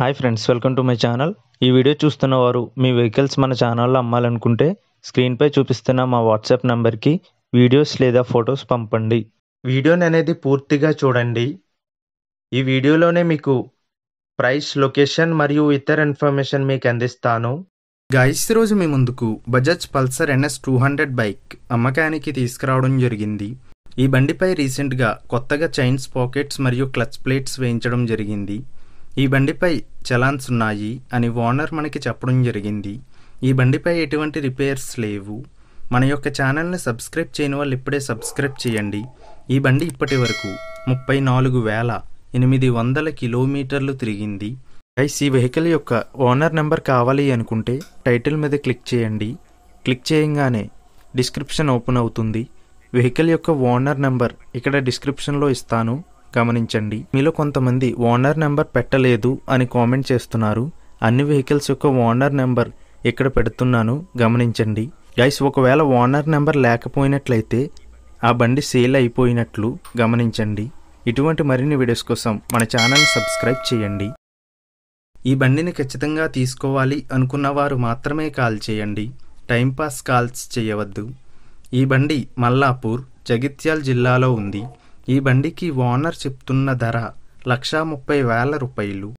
hi friends welcome to my channel ఈ video చూస్తున్న వారు మీ వెహికల్స్ మన ఛానల్లో అమ్మాలనుకుంటే స్క్రీన్పై చూపిస్తున్న మా వాట్సాప్ నెంబర్కి వీడియోస్ లేదా ఫొటోస్ పంపండి వీడియోని అనేది పూర్తిగా చూడండి ఈ వీడియోలోనే మీకు ప్రైస్ లొకేషన్ మరియు ఇతర ఇన్ఫర్మేషన్ మీకు అందిస్తాను గాయస్ రోజు మీ ముందుకు Bajaj Pulsar NS two hundred bike అమ్మకానికి తీసుకురావడం జరిగింది ఈ బండిపై రీసెంట్గా కొత్తగా చైన్స్ పాకెట్స్ మరియు క్లచ్ ప్లేట్స్ వేయించడం జరిగింది ఈ బండిపై చలాన్స్ ఉన్నాయి అని ఓనర్ మనకి చెప్పడం జరిగింది ఈ బండిపై ఎటువంటి రిపేర్స్ లేవు మన యొక్క ఛానల్ని సబ్స్క్రైబ్ చేయని వాళ్ళు ఇప్పుడే సబ్స్క్రైబ్ చేయండి ఈ బండి ఇప్పటి వరకు ముప్పై నాలుగు వేల ఎనిమిది వందల కిలోమీటర్లు తిరిగింది ఐస్ ఈ వెహికల్ యొక్క ఓనర్ నెంబర్ కావాలి అనుకుంటే టైటిల్ మీద క్లిక్ చేయండి క్లిక్ చేయంగానే డిస్క్రిప్షన్ ఓపెన్ అవుతుంది వెహికల్ యొక్క ఓనర్ నెంబర్ ఇక్కడ డిస్క్రిప్షన్లో ఇస్తాను గమనించండి మీలో కొంతమంది ఓనర్ నెంబర్ పెట్టలేదు అని కామెంట్ చేస్తున్నారు అన్ని వెహికల్స్ యొక్క ఓనర్ నెంబర్ ఇక్కడ పెడుతున్నాను గమనించండి గైస్ ఒకవేళ ఓనర్ నెంబర్ లేకపోయినట్లయితే ఆ బండి సేల్ అయిపోయినట్లు గమనించండి ఇటువంటి మరిన్ని వీడియోస్ కోసం మన ఛానల్ సబ్స్క్రైబ్ చేయండి ఈ బండిని ఖచ్చితంగా తీసుకోవాలి అనుకున్న వారు మాత్రమే కాల్ చేయండి టైంపాస్ కాల్స్ చేయవద్దు ఈ బండి మల్లాపూర్ జగిత్యాల్ జిల్లాలో ఉంది ఈ బండికి ఓనర్ చెప్తున్న ధర లక్షా ముప్పై వేల రూపాయలు